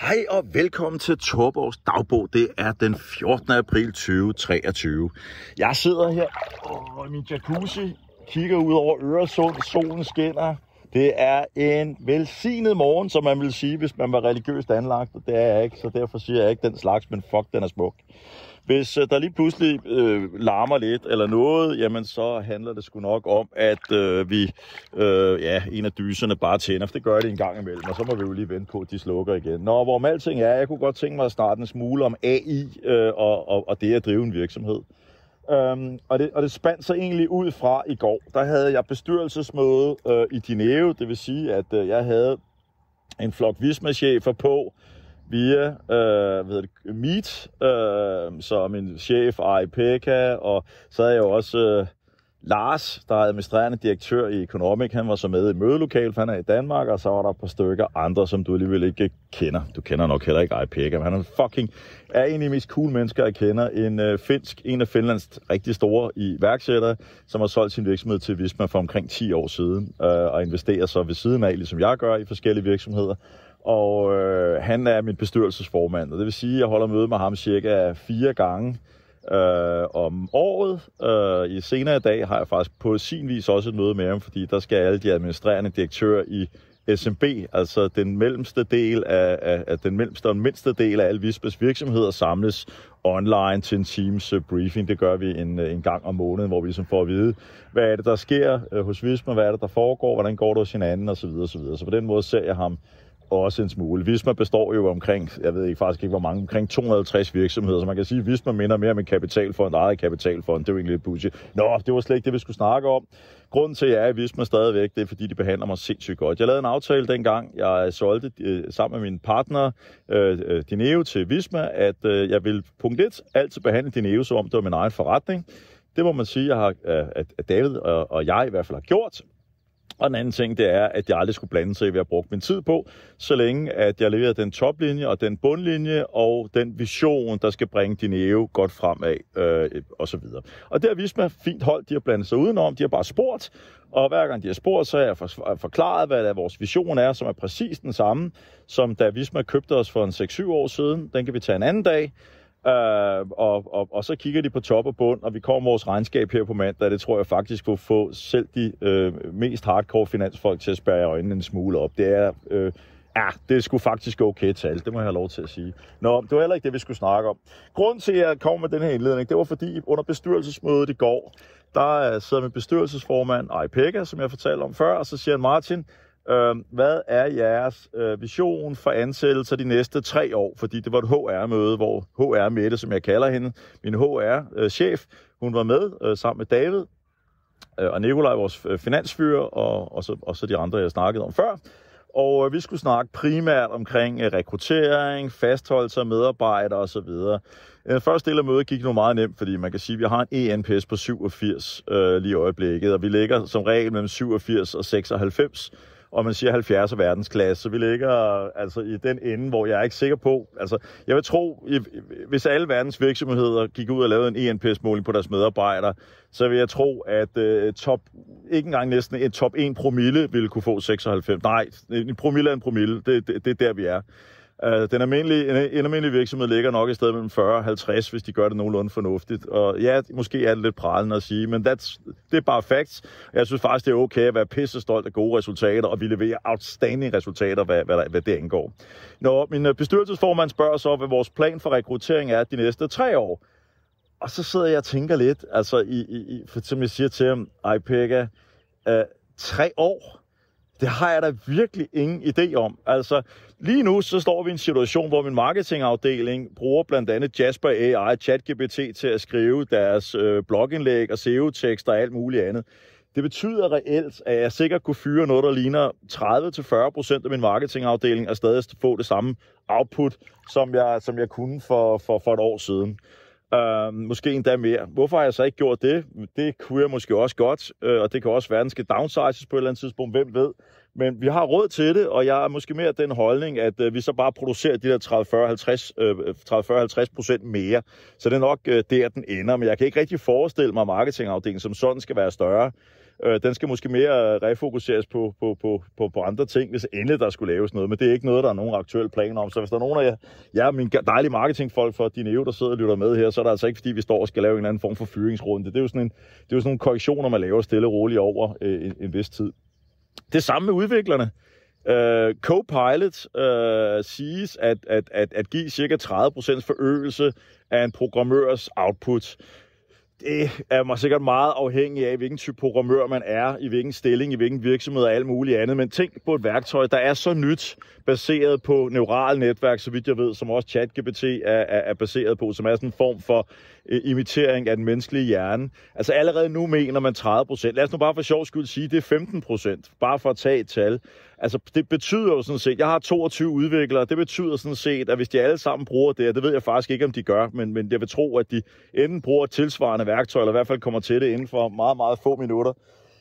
Hej og velkommen til Torborgs dagbog. Det er den 14. april 2023. Jeg sidder her og min jacuzzi kigger ud over Øresund. Solen skinner. Det er en velsignet morgen, som man vil sige, hvis man var religiøst anlagt, det er jeg ikke, så derfor siger jeg ikke den slags, men fuck, den er smuk. Hvis øh, der lige pludselig øh, larmer lidt eller noget, jamen så handler det sgu nok om, at øh, vi, øh, ja, en af dyserne bare tænder, for det gør det en gang imellem, og så må vi jo lige vente på, at de slukker igen. Nå, hvorom alting er, jeg kunne godt tænke mig at starte en smule om AI øh, og, og, og det at drive en virksomhed. Um, og, det, og det spandt sig egentlig ud fra i går. Der havde jeg bestyrelsesmøde øh, i Dineo, det vil sige, at øh, jeg havde en flok vismachefer på, via øh, hvad det, Meet, øh, så min chef Ari Pekka, og så havde jeg jo også øh, Lars, der er administrerende direktør i Economic, han var så med i mødelokalet, for han er i Danmark, og så var der et par stykker andre, som du alligevel ikke kender. Du kender nok heller ikke Ari Pekka, men han er fucking er en af de mest cool mennesker, jeg kender. En øh, finsk, en af Finlands rigtig store iværksættere, som har solgt sin virksomhed til Visma for omkring 10 år siden, øh, og investerer så ved siden af, ligesom jeg gør, i forskellige virksomheder og øh, han er min bestyrelsesformand, og det vil sige, at jeg holder møde med ham cirka fire gange øh, om året. Øh, I senere i dag har jeg faktisk på sin vis også et møde med ham, fordi der skal alle de administrerende direktører i SMB, altså den mellemste del af, af, af den mellemste og den mindste del af Alvisbes virksomheder, samles online til en Teams briefing. Det gør vi en, en gang om måneden, hvor vi ligesom får at vide, hvad er det, der sker øh, hos Visma, hvad er det, der foregår, hvordan går det hos hinanden osv. osv. Så på den måde ser jeg ham også en smule. Visma består jo omkring, jeg ved ikke faktisk ikke hvor mange, omkring 250 virksomheder, så man kan sige, at Visma minder mere om en kapitalfond, eget kapitalfond, det er jo egentlig lidt budget. Nå, det var slet ikke det, vi skulle snakke om. Grunden til, at jeg er i Visma stadigvæk, det er, fordi de behandler mig sindssygt godt. Jeg lavede en aftale dengang, jeg solgte øh, sammen med min partner, øh, øh, Dineo, til Visma, at øh, jeg vil punkt 1 altid behandle Dineo, som om det var min egen forretning. Det må man sige, jeg har, øh, at David og jeg i hvert fald har gjort. Og en anden ting, det er, at jeg aldrig skulle blande sig i, hvad jeg brugte min tid på, så længe at jeg leverede den toplinje og den bundlinje og den vision, der skal bringe din EU godt fremad øh, osv. Og, og det har vist mig fint hold, de har blandet sig udenom, de har bare spurgt, og hver gang de har spurgt, så har jeg forklaret, hvad der vores vision er, som er præcis den samme, som da Visma købte os for en 6-7 år siden. Den kan vi tage en anden dag. Øh, og, og, og så kigger de på top og bund, og vi kommer vores regnskab her på mandag. Det tror jeg faktisk kunne få selv de øh, mest hardcore finansfolk til at spære øjnene en smule op. Det er... Øh, Ja, det skulle faktisk okay tal, det må jeg have lov til at sige. Nå, det var heller ikke det, vi skulle snakke om. Grunden til, at jeg kom med den her indledning, det var fordi under bestyrelsesmødet i går, der øh, sidder min bestyrelsesformand, Ej Pekka, som jeg fortalte om før, og så siger han, Martin, øh, hvad er jeres øh, vision for ansættelse de næste tre år? Fordi det var et HR-møde, hvor HR Mette, som jeg kalder hende, min HR-chef, øh, hun var med øh, sammen med David øh, og Nikolaj, vores øh, finansfyrer, og, og, så, og så de andre, jeg snakkede om før. Og øh, vi skulle snakke primært omkring øh, rekruttering, fastholdelse af medarbejdere osv. Den øh, første del af mødet gik nu meget nemt, fordi man kan sige, at vi har en ENPS på 87 øh, lige i øjeblikket, og vi ligger som regel mellem 87 og 96 og man siger 70 er verdensklasse, så vi ligger altså i den ende, hvor jeg er ikke sikker på. Altså, jeg vil tro, hvis alle verdens virksomheder gik ud og lavede en ENPS-måling på deres medarbejdere, så vil jeg tro, at uh, top, ikke engang næsten en top 1 promille ville kunne få 96. Nej, en promille er en promille. Det, det, det er der, vi er. Altså, den almindelige, en almindelig virksomhed ligger nok i stedet mellem 40 og 50, hvis de gør det nogenlunde fornuftigt. Og ja, måske er det lidt pralende at sige, men that's, det er bare facts. Jeg synes faktisk, det er okay at være pisse stolt af gode resultater, og vi leverer outstanding resultater, hvad, hvad, hvad det angår. Når min øh, bestyrelsesformand spørger så, hvad vores plan for rekruttering er de næste tre år, og så sidder jeg og tænker lidt, altså, i, i, i, for som jeg siger til ham, ej Pekka, øh, tre år? Det har jeg da virkelig ingen idé om. Altså, lige nu så står vi i en situation, hvor min marketingafdeling bruger blandt andet Jasper AI og ChatGPT til at skrive deres øh, blogindlæg og SEO-tekster og alt muligt andet. Det betyder reelt, at jeg sikkert kunne fyre noget, der ligner 30-40% af min marketingafdeling og stadig få det samme output, som jeg, som jeg kunne for, for, for et år siden. Øh, måske endda mere. Hvorfor har jeg så ikke gjort det? Det kunne jeg måske også godt, uh, og det kan også være, at den skal downsizes på et eller andet tidspunkt, hvem ved. Men vi har råd til det, og jeg er måske mere den holdning, at uh, vi så bare producerer de der 30-40-50 øh, procent uh, mere. Så det er nok uh, der, den ender. Men jeg kan ikke rigtig forestille mig, at marketingafdelingen som sådan skal være større. Øh, den skal måske mere refokuseres på, på, på, på, på andre ting, hvis endelig der skulle laves noget. Men det er ikke noget, der er nogen aktuelle planer om. Så hvis der er nogen af jer, ja, mine dejlige marketingfolk fra Dineo, der sidder og lytter med her, så er det altså ikke, fordi vi står og skal lave en anden form for fyringsrunde. Det er jo sådan, en, det er jo sådan nogle korrektioner, man laver stille og roligt over øh, en, en vis tid. Det samme med udviklerne. Uh, Copilot uh, siges at, at, at, at give cirka 30% forøgelse af en programmørs output det er mig sikkert meget afhængig af, hvilken type programmør man er, i hvilken stilling, i hvilken virksomhed og alt muligt andet. Men tænk på et værktøj, der er så nyt, baseret på neural netværk, så vidt jeg ved, som også ChatGPT er, er, er baseret på, som er sådan en form for øh, imitering af den menneskelige hjerne. Altså allerede nu mener man 30 procent. Lad os nu bare for sjov skyld sige, det er 15 procent, bare for at tage et tal. Altså, det betyder jo sådan set, jeg har 22 udviklere, det betyder sådan set, at hvis de alle sammen bruger det, og det ved jeg faktisk ikke, om de gør, men, men jeg vil tro, at de enten bruger et tilsvarende værktøj, eller i hvert fald kommer til det inden for meget, meget få minutter,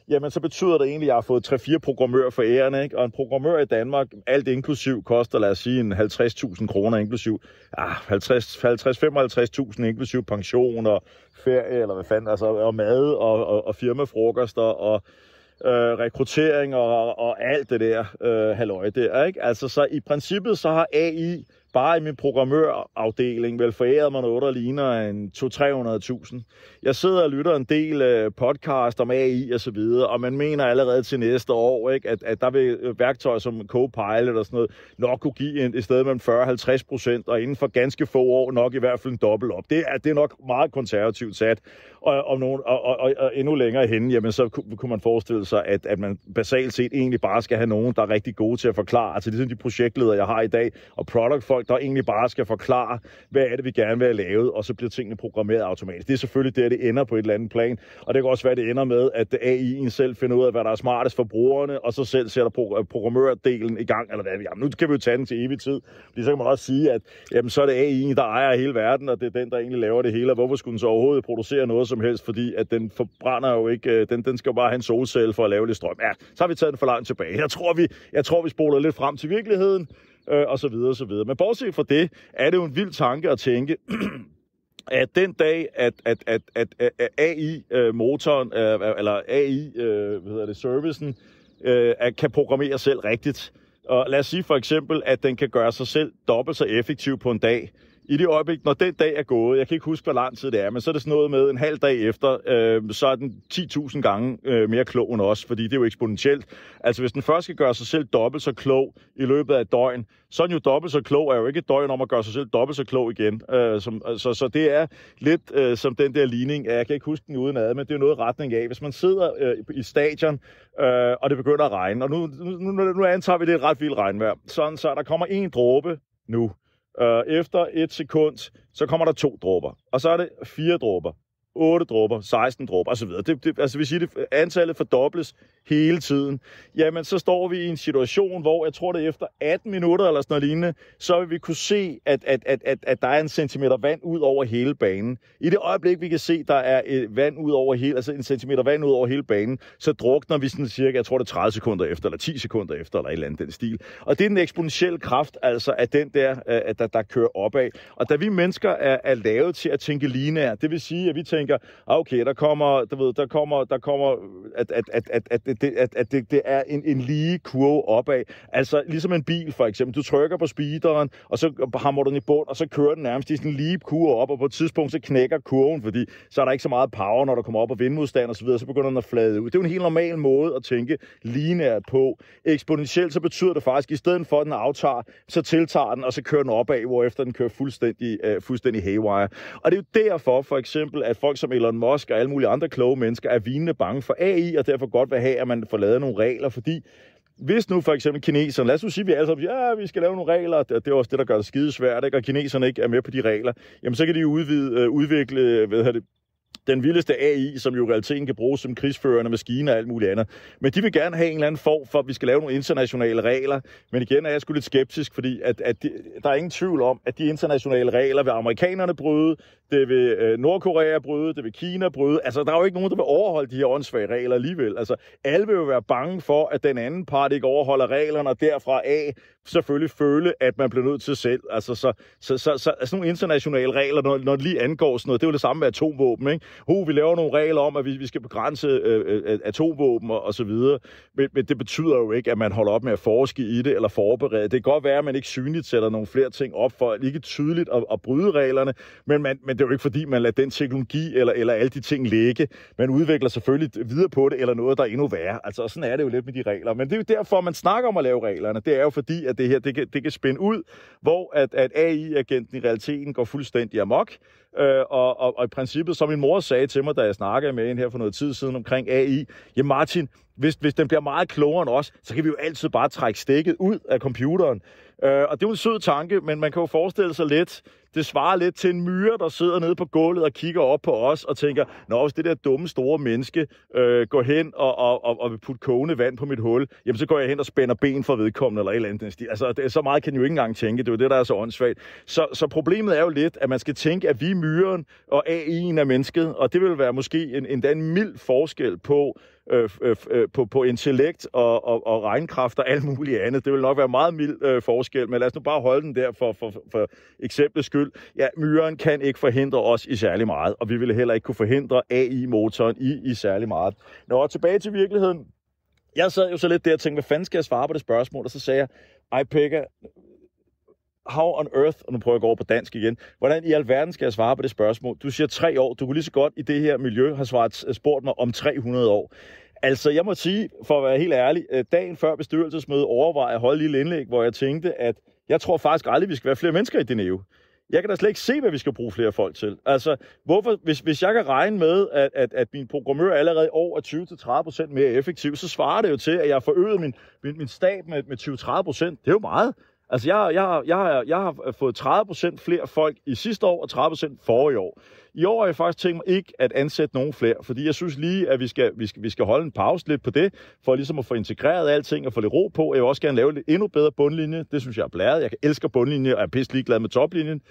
jamen så betyder det egentlig, at jeg har fået 3-4 programmører for ærerne, ikke? og en programmør i Danmark, alt inklusiv, koster lad os sige en 50.000 kroner inklusiv, ah, 50-55.000 inklusiv pension og ferie, eller hvad fanden, altså, og mad og, og, og firmafrokoster og øh, rekruttering og, og alt det der øh, halvøje der. Ikke? Altså, så i princippet så har AI bare i min programmørafdeling vel forærede mig noget, der ligner en 200-300.000. Jeg sidder og lytter en del øh, podcast om AI og så videre, og man mener allerede til næste år, ikke, at, at der vil øh, værktøjer som Copilot og sådan noget nok kunne give en, i stedet mellem 40-50 procent, og inden for ganske få år nok i hvert fald en dobbelt op. Det er, det er nok meget konservativt sat, og, og, nogen, og, og, og, og endnu længere hen, jamen så kunne, kunne man forestille sig, at, at man basalt set egentlig bare skal have nogen, der er rigtig gode til at forklare. Altså det er sådan de projektledere, jeg har i dag, og product folk der egentlig bare skal forklare, hvad er det, vi gerne vil have lavet, og så bliver tingene programmeret automatisk. Det er selvfølgelig der, det ender på et eller andet plan, og det kan også være, det ender med, at AI'en selv finder ud af, hvad der er smartest for brugerne, og så selv sætter øh, programmørdelen i gang, eller hvad vi nu kan vi jo tage den til evig tid, fordi så kan man også sige, at jamen, så er det AI'en, der ejer hele verden, og det er den, der egentlig laver det hele, og hvorfor skulle den så overhovedet producere noget som helst, fordi at den forbrænder jo ikke, øh, den, den skal jo bare have en solcelle for at lave lidt strøm. Ja, så har vi taget den for langt tilbage. Jeg tror, vi, jeg tror, vi spoler lidt frem til virkeligheden, øh, og så videre, og så videre. Men bortset fra det, er det jo en vild tanke at tænke, at den dag, at, at, at, at, at AI-motoren, øh, øh, eller AI, øh, hvad hedder det, servicen, at kan programmere selv rigtigt, og lad os sige for eksempel, at den kan gøre sig selv dobbelt så effektiv på en dag, i det øjeblik, når den dag er gået, jeg kan ikke huske, hvor lang tid det er, men så er det sådan noget med en halv dag efter, øh, så er den 10.000 gange øh, mere klog end os, fordi det er jo eksponentielt. Altså hvis den først skal gøre sig selv dobbelt så klog i løbet af et døgn, så er den jo dobbelt så klog, er jo ikke et døgn om at gøre sig selv dobbelt så klog igen. Øh, som, altså, så det er lidt øh, som den der ligning, jeg kan ikke huske den uden ad, men det er noget retning af. Hvis man sidder øh, i stadion, øh, og det begynder at regne, og nu, nu, nu, nu antager vi, det er et ret vildt regnvejr, sådan så der kommer en dråbe nu Øh, efter et sekund, så kommer der to dråber, og så er det fire dråber, 8 dråber, 16 dråber osv. Det, det, altså vi siger, det, antallet fordobles hele tiden. Jamen, så står vi i en situation, hvor jeg tror, det efter 18 minutter eller sådan noget lignende, så vil vi kunne se, at, at, at, at, at der er en centimeter vand ud over hele banen. I det øjeblik, vi kan se, der er et øh, vand ud over hele, altså en centimeter vand ud over hele banen, så drukner vi sådan cirka, jeg tror, det er 30 sekunder efter, eller 10 sekunder efter, eller et eller andet den stil. Og det er den eksponentielle kraft, altså, af den der, øh, der, der kører opad. Og da vi mennesker er, er lavet til at tænke lineært, det vil sige, at vi tænker, tænker, ah, okay, der kommer, du ved, der kommer, der kommer, at, at, at, at, at, det, at, at det, det er en, en lige kurve opad. Altså, ligesom en bil, for eksempel. Du trykker på speederen, og så hammer du den i bund, og så kører den nærmest i sådan en lige kurve op, og på et tidspunkt, så knækker kurven, fordi så er der ikke så meget power, når der kommer op på vindmodstand og så videre, så begynder den at flade ud. Det er jo en helt normal måde at tænke lineært på. Eksponentielt, så betyder det faktisk, at i stedet for, at den aftager, så tiltager den, og så kører den opad, hvorefter den kører fuldstændig, uh, fuldstændig haywire. Og det er jo derfor, for eksempel, at folk folk som Elon Musk og alle mulige andre kloge mennesker er vinende bange for AI, og derfor godt vil have, at man får lavet nogle regler, fordi hvis nu for eksempel kineserne, lad os nu sige, at vi alle sammen siger, ja, vi skal lave nogle regler, og det er også det, der gør det skide svært, ikke? og kineserne ikke er med på de regler, jamen så kan de udvide, øh, udvikle øh, hvad det, den vildeste AI, som jo i realiteten kan bruges som krigsførende maskiner og alt muligt andet. Men de vil gerne have en eller anden form for, at vi skal lave nogle internationale regler. Men igen er jeg sgu lidt skeptisk, fordi at, at de, der er ingen tvivl om, at de internationale regler vil amerikanerne bryde, det vil øh, Nordkorea bryde, det vil Kina bryde. Altså, der er jo ikke nogen, der vil overholde de her åndssvage regler alligevel. Altså, alle vil jo være bange for, at den anden part ikke overholder reglerne, og derfra af selvfølgelig føle, at man bliver nødt til selv. Altså, så, så, så, så altså, nogle internationale regler, når, når det lige angår sådan noget, det er jo det samme med atomvåben, ikke? oh, vi laver nogle regler om, at vi, vi skal begrænse øh, øh atomvåben og, og så videre. Men, men det betyder jo ikke, at man holder op med at forske i det eller forberede. Det kan godt være, at man ikke synligt sætter nogle flere ting op for ikke tydeligt at, at bryde reglerne, men, man, men det er jo ikke fordi, man lader den teknologi eller, eller alle de ting ligge. Man udvikler selvfølgelig videre på det, eller noget, der er endnu værre. Altså, sådan er det jo lidt med de regler. Men det er jo derfor, man snakker om at lave reglerne. Det er jo fordi, at det her, det kan, det kan spænde ud, hvor at, at AI-agenten i realiteten går fuldstændig amok, Øh, og, og, og i princippet, som min mor sagde til mig, da jeg snakkede med en her for noget tid siden omkring AI, jamen Martin, hvis, hvis den bliver meget klogere end os, så kan vi jo altid bare trække stikket ud af computeren. Øh, og det er jo en sød tanke, men man kan jo forestille sig lidt, det svarer lidt til en myre, der sidder nede på gulvet og kigger op på os og tænker, nå, hvis det der dumme store menneske øh, går hen og, og, og, og vil putte kogende vand på mit hul, jamen så går jeg hen og spænder ben for vedkommende eller et eller andet. Altså, det, så meget kan jeg jo ikke engang tænke. Det er jo det, der er så åndssvagt. Så, så problemet er jo lidt, at man skal tænke, at vi er myren, og AI'en er mennesket, og det vil være måske en, en, en mild forskel på, øh, øh, øh, på, på intellekt og, og, og regnkraft og alt muligt andet. Det vil nok være meget mild øh, forskel, men lad os nu bare holde den der for, for, for eksempel skyld skyld. Ja, myren kan ikke forhindre os i særlig meget, og vi ville heller ikke kunne forhindre AI-motoren i, i særlig meget. Nå, tilbage til virkeligheden. Jeg sad jo så lidt der og tænkte, hvad fanden skal jeg svare på det spørgsmål? Og så sagde jeg, ej Pekka, how on earth, og nu prøver jeg at gå over på dansk igen, hvordan i alverden skal jeg svare på det spørgsmål? Du siger tre år, du kunne lige så godt i det her miljø have svaret, øh, spurgt mig om 300 år. Altså, jeg må sige, for at være helt ærlig, øh, dagen før bestyrelsesmødet overvejede jeg at holde et lille indlæg, hvor jeg tænkte, at jeg tror faktisk aldrig, vi skal være flere mennesker i Deneve jeg kan da slet ikke se, hvad vi skal bruge flere folk til. Altså, hvorfor, hvis, hvis jeg kan regne med, at, at, at min programmør allerede i år er 20-30% mere effektiv, så svarer det jo til, at jeg har forøget min, min, min stab med, med 20-30%. Det er jo meget. Altså, jeg, jeg, jeg, jeg har fået 30% flere folk i sidste år og 30% forrige år. I år har jeg faktisk tænkt mig ikke at ansætte nogen flere, fordi jeg synes lige, at vi skal, vi skal, vi skal holde en pause lidt på det, for ligesom at få integreret alting og få lidt ro på. Jeg vil også gerne lave lidt endnu bedre bundlinje. Det synes jeg er blæret. Jeg elsker bundlinje og er pisse ligeglad med toplinjen.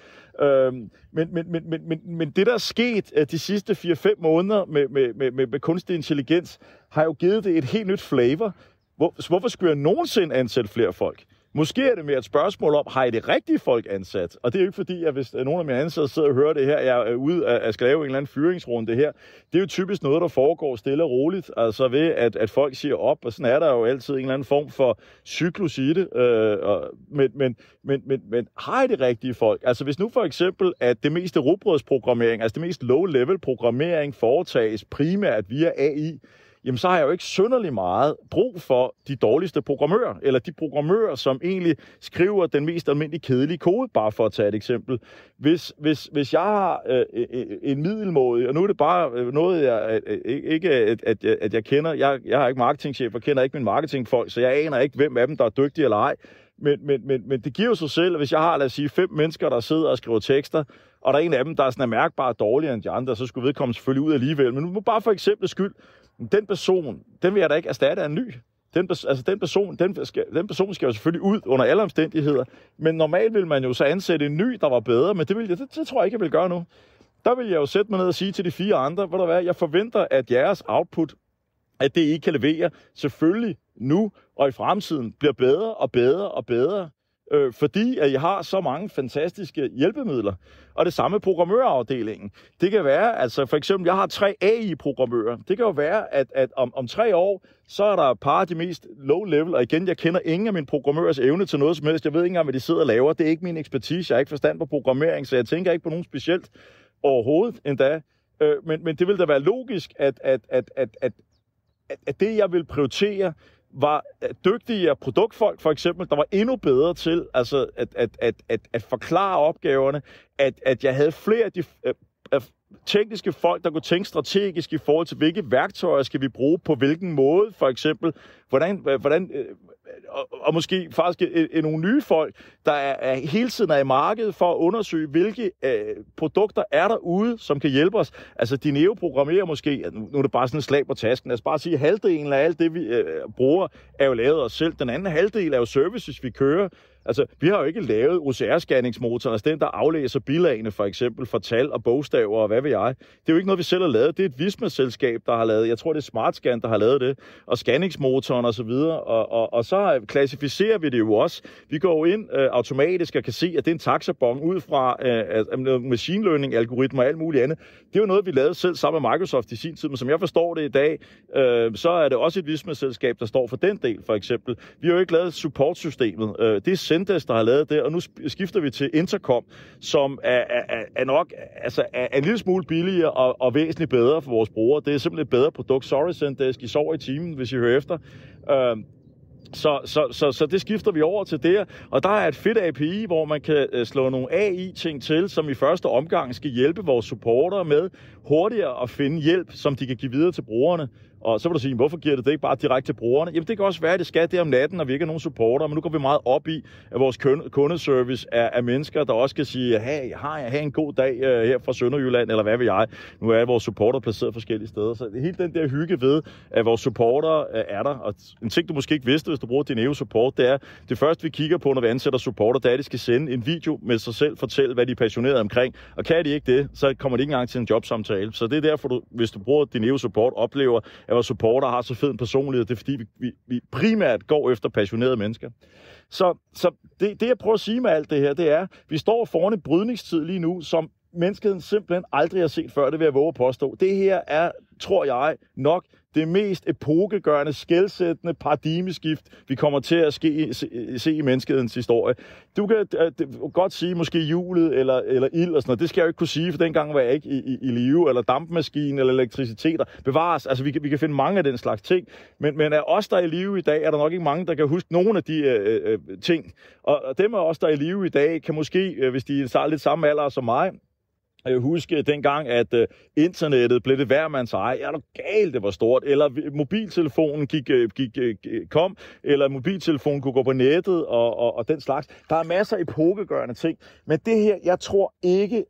Øhm, men, men, men, men, men, men det, der er sket øh, de sidste 4-5 måneder med, med, med, med, med kunstig intelligens, har jo givet det et helt nyt flavor. Hvor, hvorfor skulle jeg nogensinde ansætte flere folk? Måske er det mere et spørgsmål om, har I det rigtige folk ansat? Og det er jo ikke fordi, at hvis øh, nogen af mine ansatte sidder og hører det her, jeg er ude at skal lave en eller anden fyringsrunde her. Det er jo typisk noget, der foregår stille og roligt, altså ved, at, at folk siger op, og sådan er der jo altid en eller anden form for cyklus i det. Øh, og, men, men, men, men, men har I det rigtige folk? Altså hvis nu for eksempel, at det meste rugbrødsprogrammering, altså det mest low-level programmering foretages primært via AI, jamen så har jeg jo ikke synderlig meget brug for de dårligste programmører, eller de programmører, som egentlig skriver den mest almindelige kedelige kode, bare for at tage et eksempel. Hvis, hvis, hvis jeg har øh, øh, øh en middelmåde, og nu er det bare øh, noget, jeg ikke at, at, at jeg kender, jeg, jeg har ikke marketingchef og kender ikke min marketingfolk, så jeg aner ikke, hvem af dem, der er dygtige eller ej, men, men, men, men det giver jo sig selv, at hvis jeg har, lad os sige, fem mennesker, der sidder og skriver tekster, og der er en af dem, der er sådan mærkbart dårligere end de andre, så skulle vedkommende selvfølgelig ud alligevel. Men nu bare for eksempel skyld, den person, den vil jeg da ikke erstatte af en ny. Den, altså den person, den, skal, den person skal jo selvfølgelig ud under alle omstændigheder, men normalt vil man jo så ansætte en ny, der var bedre, men det, vil jeg, det, det tror jeg ikke, jeg vil gøre nu. Der vil jeg jo sætte mig ned og sige til de fire andre, ved du hvad, jeg forventer, at jeres output at det, I kan levere, selvfølgelig nu og i fremtiden, bliver bedre og bedre og bedre, øh, fordi at I har så mange fantastiske hjælpemidler. Og det samme programmørafdelingen. Det kan være, altså for eksempel, jeg har tre AI-programmører. Det kan jo være, at, at om, om tre år, så er der et par af de mest low-level, og igen, jeg kender ingen af mine programmørers evne til noget som helst. Jeg ved ikke engang, hvad de sidder og laver. Det er ikke min ekspertise. Jeg har ikke forstand på programmering, så jeg tænker ikke på nogen specielt overhovedet endda. Øh, men, men det vil da være logisk, at, at, at, at, at at, at det, jeg ville prioritere, var dygtige produktfolk for eksempel, der var endnu bedre til altså at, at, at, at, at forklare opgaverne, at, at jeg havde flere af de øh, øh, tekniske folk, der kunne tænke strategisk i forhold til, hvilke værktøjer skal vi bruge på hvilken måde, for eksempel. Hvordan, hvordan, øh, og, og måske faktisk øh, øh, nogle nye folk, der er, er hele tiden er i markedet for at undersøge, hvilke øh, produkter er derude, som kan hjælpe os. Altså, Dineo programmerer måske, nu er det bare sådan en slag på tasken, os bare sige, halvdelen af alt det, vi øh, bruger, er jo lavet os selv. Den anden halvdel er jo services, vi kører, Altså, vi har jo ikke lavet OCR-scanningsmotoren, altså den, der aflæser bilagene for eksempel for tal og bogstaver og hvad ved jeg. Det er jo ikke noget, vi selv har lavet. Det er et Visma-selskab, der har lavet, jeg tror, det er SmartScan, der har lavet det, og scanningsmotoren osv. Og, så videre. og, og, og så klassificerer vi det jo også. Vi går jo ind øh, automatisk og kan se, at det er en taxabong ud fra øh, machine learning-algoritmer og alt muligt andet. Det er jo noget, vi lavede selv sammen med Microsoft i sin tid, men som jeg forstår det i dag, øh, så er det også et Visma-selskab, der står for den del, for eksempel. Vi har jo ikke lavet supportsystemet. Øh, det er Sendes, der har lavet det, og nu skifter vi til Intercom, som er, er, er nok altså, er, er en lille smule billigere og, og væsentligt bedre for vores brugere. Det er simpelthen et bedre produkt. Sorry, Sendes, I sover i timen, hvis I hører efter. Øh, så, så, så, så det skifter vi over til der. Og der er et fedt API, hvor man kan øh, slå nogle AI-ting til, som i første omgang skal hjælpe vores supportere med hurtigere at finde hjælp, som de kan give videre til brugerne. Og så vil du sige, hvorfor giver det det ikke bare direkte til brugerne? Jamen det kan også være, at det skal det om natten, og vi ikke er nogen supporter, men nu går vi meget op i, at vores kundeservice er, er mennesker, der også kan sige, hey, har jeg, have en god dag øh, her fra Sønderjylland, eller hvad ved jeg. Nu er vores supporter placeret forskellige steder, så hele den der hygge ved, at vores supporter øh, er der. Og en ting, du måske ikke vidste, hvis du bruger din EU support, det er, det første vi kigger på, når vi ansætter supporter, det er, at de skal sende en video med sig selv, fortælle, hvad de er passionerede omkring. Og kan de ikke det, så kommer de ikke engang til en jobsamtale. Så det er derfor, du, hvis du bruger din EU support, oplever, at og supporter har så fed en personlighed, det er fordi, vi, vi, vi primært går efter passionerede mennesker. Så, så det, det, jeg prøver at sige med alt det her, det er, at vi står foran en brydningstid lige nu, som menneskeheden simpelthen aldrig har set før, det vil jeg våge at påstå. Det her er, tror jeg, nok det mest epokegørende, skældsættende paradigmeskift, vi kommer til at ske, se, se i menneskehedens historie. Du kan uh, godt sige måske julet eller, eller ild og sådan noget. Det skal jeg jo ikke kunne sige, for dengang var jeg ikke i, i, i live, eller dampmaskinen, eller elektriciteter. Bevares, altså vi kan, vi kan finde mange af den slags ting, men, men af os, der er i live i dag, er der nok ikke mange, der kan huske nogen af de uh, uh, ting. Og, dem af os, der er i live i dag, kan måske, uh, hvis de er lidt samme alder som mig, kan jo huske dengang, at øh, internettet blev det hver mands eje. Er du galt, det var stort? Eller mobiltelefonen gik, øh, gik, øh, kom, eller mobiltelefonen kunne gå på nettet og, og, og den slags. Der er masser af epokegørende ting, men det her, jeg tror ikke,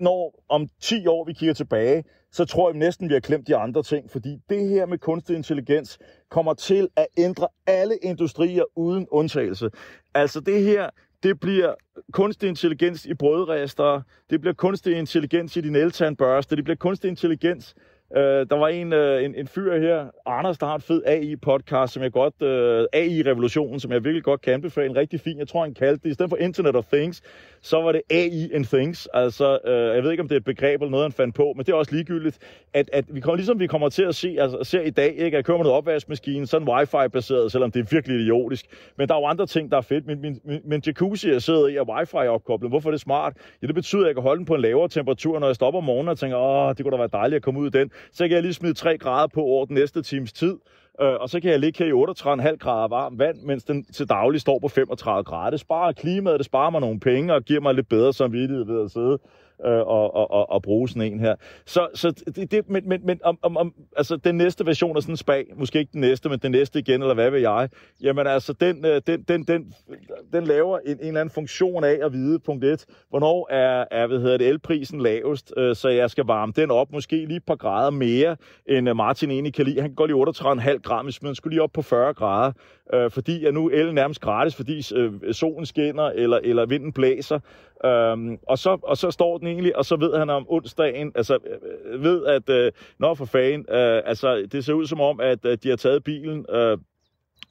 når om 10 år vi kigger tilbage, så tror jeg næsten, vi har klemt de andre ting, fordi det her med kunstig intelligens kommer til at ændre alle industrier uden undtagelse. Altså det her, det bliver kunstig intelligens i brødrester, det bliver kunstig intelligens i din eltandbørste, det bliver kunstig intelligens. Øh, der var en, øh, en, en fyr her, Anders, der har en fed AI-podcast, som jeg godt, øh, AI-revolutionen, som jeg virkelig godt kan anbefale, en rigtig fin, jeg tror han kaldte det, i stedet for Internet of Things, så var det AI and things. Altså, øh, jeg ved ikke, om det er et begreb eller noget, han fandt på, men det er også ligegyldigt, at, at vi kommer, ligesom vi kommer til at se, altså, ser i dag, ikke, at med noget opvaskemaskine, sådan wifi-baseret, selvom det er virkelig idiotisk. Men der er jo andre ting, der er fedt. Min, min, min, min jacuzzi, jeg sidder i, er wifi-opkoblet. Hvorfor er det smart? Ja, det betyder, at jeg kan holde den på en lavere temperatur, når jeg stopper om morgenen og tænker, åh, det kunne da være dejligt at komme ud i den. Så kan jeg lige smide 3 grader på over den næste times tid, øh, og så kan jeg ligge her i 38,5 grader varmt vand, mens den til daglig står på 35 grader. Det sparer klimaet, det sparer mig nogle penge og giver mig lidt bedre samvittighed ved at sidde øh, og, og, og, og bruge sådan en her. Så, så det, det, men, men, men om, om, om, altså, den næste version af sådan en spag, måske ikke den næste, men den næste igen, eller hvad ved jeg, jamen altså, den, øh, den, den, den, den laver en, en eller anden funktion af at vide, punkt 1, hvornår er, er hvad hedder det, elprisen lavest, øh, så jeg skal varme den op, måske lige et par grader mere, end øh, Martin egentlig kan lide. Han kan godt lide 38,5 gram, hvis man skulle lige op på 40 grader øh, fordi at nu el nærmest gratis, fordi øh, solen skinner, eller, eller vinden blæser. Øhm, og, så, og så står den egentlig, og så ved han om onsdagen, altså øh, ved at, øh, når for fanden, øh, altså det ser ud som om, at øh, de har taget bilen, øh,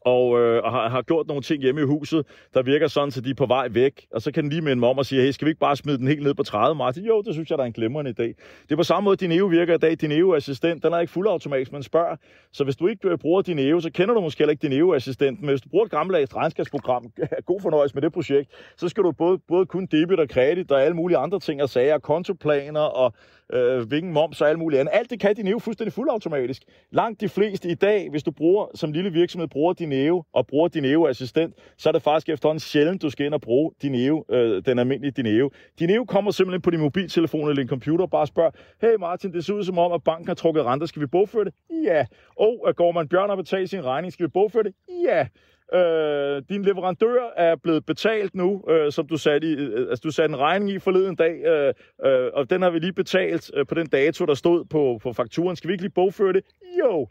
og, øh, og har, har gjort nogle ting hjemme i huset, der virker sådan, så de er på vej væk. Og så kan den lige minde mig om og sige, hey, skal vi ikke bare smide den helt ned på 30, Martin? Jo, det synes jeg, der er en glemrende idé. Det er på samme måde, din EU virker i dag. Din EU-assistent, den er ikke fuldautomatisk, man spørger. Så hvis du ikke øh, bruger din EU, så kender du måske heller ikke din EU-assistent. Men hvis du bruger et gammeldags regnskabsprogram, god fornøjelse med det projekt, så skal du både, både kunne debit og kredit og alle mulige andre ting og sager, kontoplaner og øh, vingen, moms og alt muligt andet. Alt det kan Dineo fuldstændig fuldautomatisk. Langt de fleste i dag, hvis du bruger som lille virksomhed bruger Dineo og bruger Dineo assistent, så er det faktisk efterhånden sjældent, du skal ind og bruge Dineo, øh, den almindelige Dineo. Dineo kommer simpelthen på din mobiltelefon eller din computer og bare spørger, hey Martin, det ser ud som om, at banken har trukket renter, skal vi bogføre det? Ja. Og oh, går man Bjørn og betaler sin regning, skal vi bogføre det? Ja. Øh, din leverandør er blevet betalt nu, øh, som du satte, i, øh, altså, du satte en regning i forleden dag, øh, øh, og den har vi lige betalt øh, på den dato, der stod på, på fakturen. Skal vi ikke lige bogføre det? Jo.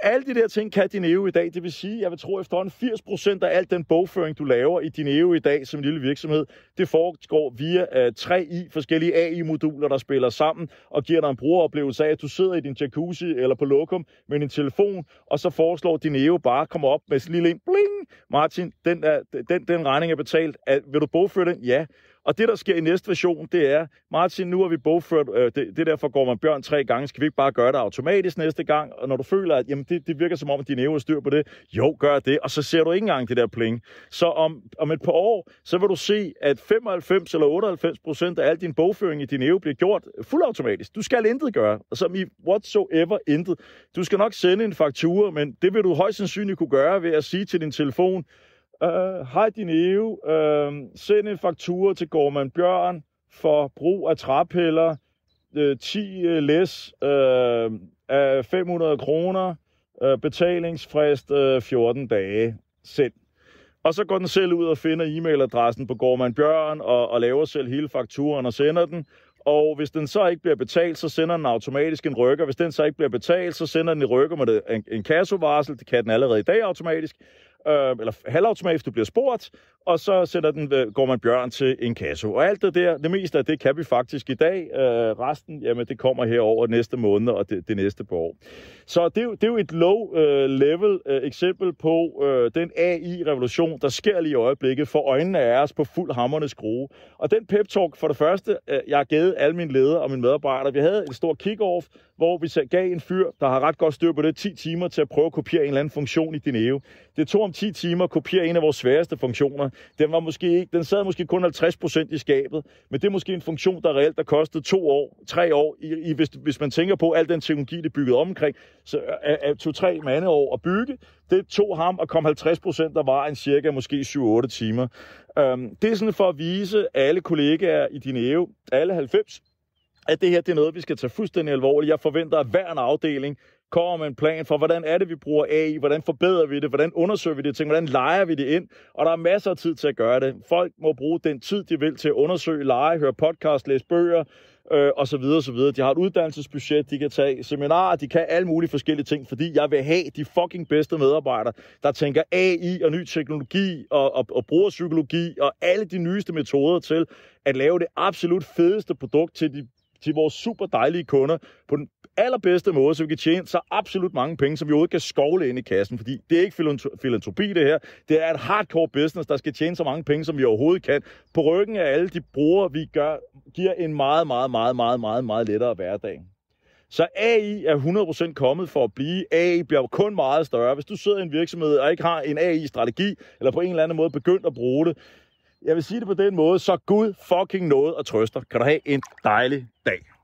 Alle de der ting kan din EU i dag. Det vil sige, jeg vil tro efterhånden 80% af al den bogføring, du laver i din EU i dag som en lille virksomhed, det foregår via øh, tre 3i forskellige AI-moduler, der spiller sammen og giver dig en brugeroplevelse af, at du sidder i din jacuzzi eller på lokum med din telefon, og så foreslår din EU bare at komme op med sådan en lille en, bling, Martin, den, er, den, den regning er betalt. Er, vil du bogføre den? Ja. Og det, der sker i næste version, det er, Martin, nu har vi bogført, øh, det, det der går man Bjørn tre gange, skal vi ikke bare gøre det automatisk næste gang? Og når du føler, at jamen, det, det virker som om, at din næve styr på det, jo, gør det, og så ser du ikke engang det der pling. Så om, om et par år, så vil du se, at 95 eller 98 procent af al din bogføring i din evo bliver gjort fuldautomatisk. Du skal intet gøre, og som i whatsoever intet. Du skal nok sende en faktura, men det vil du højst sandsynligt kunne gøre ved at sige til din telefon, Øh, din Eve, uh, send en faktura til Gorman Bjørn for brug af træpiller, uh, 10 uh, læs uh, af 500 kroner, uh, betalingsfrist uh, 14 dage, send. Og så går den selv ud og finder e-mailadressen på Gorman Bjørn og, og laver selv hele fakturen og sender den. Og hvis den så ikke bliver betalt, så sender den automatisk en rykker. Hvis den så ikke bliver betalt, så sender den en rykker med en, en kassovarsel. Det kan den allerede i dag automatisk øh, eller halvautomat, hvis du bliver spurgt, og så sætter den, øh, går man bjørn til en kasse. Og alt det der, det meste af det kan vi faktisk i dag. Øh, resten, jamen det kommer her over næste måned og det, det næste år. Så det er det er jo et low-level øh, øh, eksempel på øh, den AI-revolution, der sker lige i øjeblikket, for øjnene af os på fuld hammerne skrue. Og den pep-talk, for det første, øh, jeg har givet alle mine ledere og mine medarbejdere, vi havde en stor kick-off, hvor vi gav en fyr, der har ret godt styr på det, 10 timer til at prøve at kopiere en eller anden funktion i Dineo. Det tog om 10 timer at kopiere en af vores sværeste funktioner. Den, var måske ikke, den sad måske kun 50% i skabet, men det er måske en funktion, der reelt der kostede to år, tre år, i, i, hvis, hvis man tænker på al den teknologi, det byggede omkring, så er, to-tre mandeår at bygge. Det tog ham at komme 50% der var en cirka måske 7-8 timer. Øhm, det er sådan for at vise alle kollegaer i Dineo, alle 90, at det her det er noget, vi skal tage fuldstændig alvorligt. Jeg forventer, at hver en afdeling kommer med en plan for, hvordan er det, vi bruger AI, hvordan forbedrer vi det, hvordan undersøger vi det ting, hvordan leger vi det ind, og der er masser af tid til at gøre det. Folk må bruge den tid, de vil til at undersøge, lege, høre podcast, læse bøger, øh, og så videre, og så videre. De har et uddannelsesbudget, de kan tage seminarer, de kan alle mulige forskellige ting, fordi jeg vil have de fucking bedste medarbejdere, der tænker AI og ny teknologi og, og, og bruger psykologi og alle de nyeste metoder til at lave det absolut fedeste produkt til de til vores super dejlige kunder på den allerbedste måde, så vi kan tjene så absolut mange penge, som vi overhovedet kan skovle ind i kassen. Fordi det er ikke filantropi, det her. Det er et hardcore business, der skal tjene så mange penge, som vi overhovedet kan. På ryggen af alle de brugere, vi gør, giver en meget, meget, meget, meget, meget, meget lettere hverdag. Så AI er 100% kommet for at blive. AI bliver kun meget større. Hvis du sidder i en virksomhed og ikke har en AI-strategi, eller på en eller anden måde begyndt at bruge det, jeg vil sige det på den måde, så Gud fucking noget og trøster. Kan du have en dejlig dag.